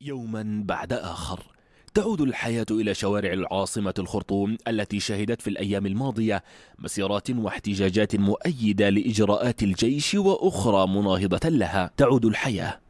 يوما بعد آخر تعود الحياة إلى شوارع العاصمة الخرطوم التي شهدت في الأيام الماضية مسيرات واحتجاجات مؤيدة لإجراءات الجيش وأخرى مناهضة لها تعود الحياة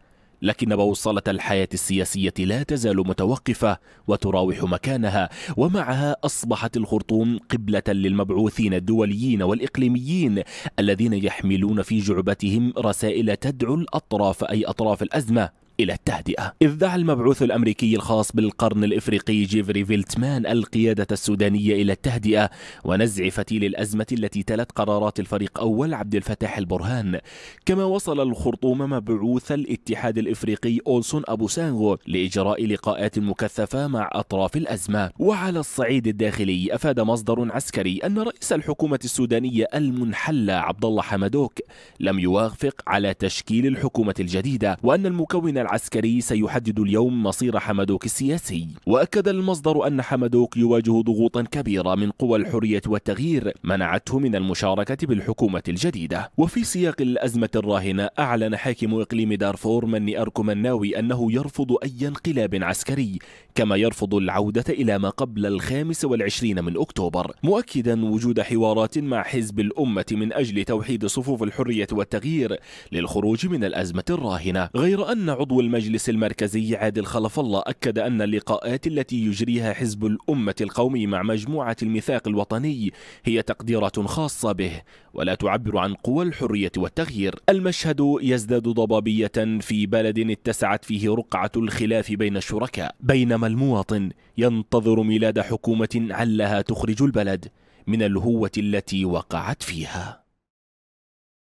لكن بوصلة الحياة السياسية لا تزال متوقفة وتراوح مكانها ومعها أصبحت الخرطوم قبلة للمبعوثين الدوليين والإقليميين الذين يحملون في جعبتهم رسائل تدعو الأطراف أي أطراف الأزمة إلى التهدئة إذ دعا المبعوث الأمريكي الخاص بالقرن الإفريقي جيفري فيلتمان القيادة السودانية إلى التهدئة ونزع فتيل الأزمة التي تلت قرارات الفريق أول عبد الفتاح البرهان كما وصل الخرطوم مبعوث الاتحاد الإفريقي أولسون أبو سانغو لإجراء لقاءات مكثفة مع أطراف الأزمة وعلى الصعيد الداخلي أفاد مصدر عسكري أن رئيس الحكومة السودانية المنحلة عبد الله حمدوك لم يوافق على تشكيل الحكومة الجديدة وأن المكون العسكري سيحدد اليوم مصير حمدوك السياسي وأكد المصدر أن حمدوك يواجه ضغوطا كبيرة من قوى الحرية والتغيير منعته من المشاركة بالحكومة الجديدة وفي سياق الأزمة الراهنة أعلن حاكم إقليم دارفور مني أركمناوي أنه يرفض أي انقلاب عسكري كما يرفض العودة إلى ما قبل الخامس والعشرين من أكتوبر مؤكدا وجود حوارات مع حزب الأمة من أجل توحيد صفوف الحرية والتغيير للخروج من الأزمة الراهنة غير أن عضو المجلس المركزي عادل خلف الله أكد أن اللقاءات التي يجريها حزب الأمة القومي مع مجموعة الميثاق الوطني هي تقديرات خاصة به ولا تعبر عن قوى الحرية والتغيير المشهد يزداد ضبابية في بلد اتسعت فيه رقعة الخلاف بين الشركاء بينما المواطن ينتظر ميلاد حكومة علها تخرج البلد من الهوة التي وقعت فيها